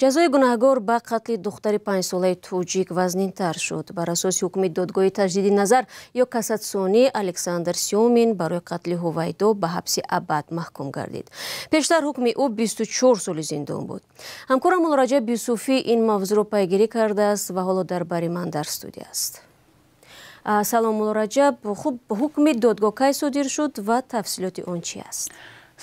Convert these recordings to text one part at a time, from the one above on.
ҷазои гунаҳгор ба қатли духтари панҷсолаи тоҷик вазнинтар шуд бар асоси ҳукми додгоҳи таҷдиди назар ё касатсионӣ александр сёмин барои қатли ҳувайдо ба ҳабси абад маҳкум гардид пештар ҳукми ӯ бистучор соли зиндон буд ҳамкорам олраҷаб юсуфӣ ин мавзӯро пайгирӣ кардааст ва ҳоло дар бари ман дар студия аст салом олраҷаб хуб ҳукми додгоҳ кай содир шуд ва тафсилоти он чи аст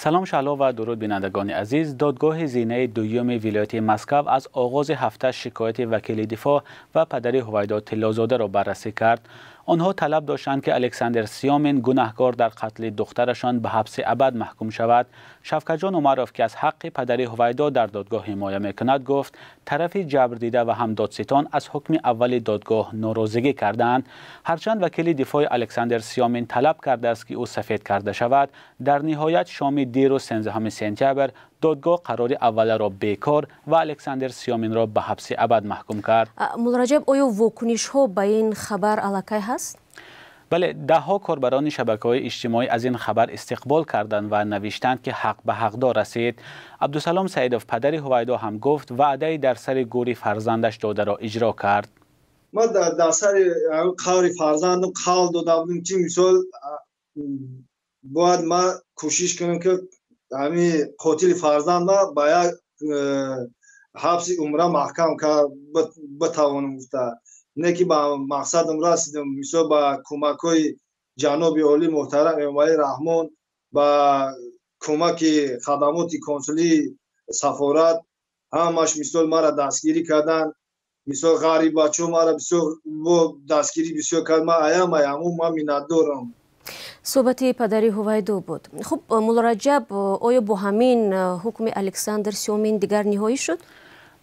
سلام شلا و درود بینندگان عزیز دادگاه زینه دوم ولایت مسکو از آغاز هفته شکایت وکیل دفاع و پدری هویدا تلازاده را بررسی کرد آنها طلب داشتند که الکساندر سیامین گناهکار در قتل دخترشان به حبس ابد محکوم شود شفکجان جان که از حق پدری هویدا در دادگاه حمایه میکند گفت طرف جبر دیده و هم دادستان از حکم اول دادگاه ناراضگی کردند هرچند وکیل دفاع الکساندر سیامین طلب کرده است که او سفید کرده شود در نهایت شام دیروز 13 سپتامبر دادگاه قرار اول را بیکار و الکساندر سیامین را به حبس ابد محکوم کرد رجب آیا واکنش ها به این خبر علاقه هست؟ بله دهها کاربران شبکه های اجتماعی از این خبر استقبال کردند و نویشتند که حق به حقدار رسید عبدالسلام سعیدوف پدر هویدا هم گفت وعده در سر گوری فرزندش داده را اجرا کرد ما در, سر قاری فرزندم قال دادم چی مثال باید ما کوشش کنیم که ҳами қотили фарзанда ба як э, ҳабси умра маҳкам батавонам гуфта не ки ба мақсадам расидам мисол ба кӯмакҳои ҷаноби оли муҳтарам эмомалӣ раҳмон ба кӯмаки хадамоти консулии сафорат ҳамаш мисол мара дастгирӣ кардан мисол ғариббачо мара бисёр бо дастгирӣ бисёр кард ма аямай ҳамун ман миннатдорам صحبت پدری هوایدو بود خب رجب آیا با همین حکم الکساندر سیومین دیگر نهایی شد؟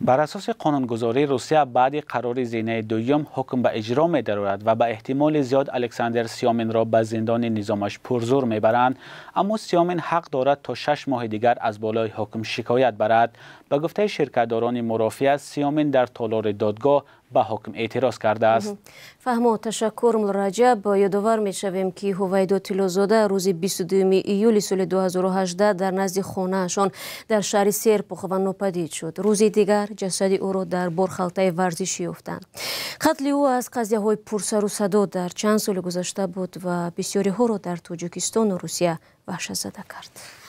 بر اساس قانونگذاری روسیه بعد قرار زینه دویم حکم به اجرا می و به احتمال زیاد الکساندر سیامین را به زندان نظامش پرزور می برند اما سیامین حق دارد تا شش ماه دیگر از بالای حکم شکایت برد به گفته شرکتداران مرافعه سیامین در تالار دادگاه ба ҳукм эътироз кардааст фаҳмо ташаккур мулраҷаб ёдовар мешавем ки ҳувайдо тиллозода рӯзи бисду июли соли 2018 дар назди хонаашон дар шаҳри серпухва нопадид шуд рӯзи дигар ҷасади ӯро дар борхалтаи варзиш ёфтанд қатли ӯ аз қазияҳои пурсарусадо дар чанд соли гузашта буд ва бисёриҳоро дар тоҷикистону русия ваҳшатзада кард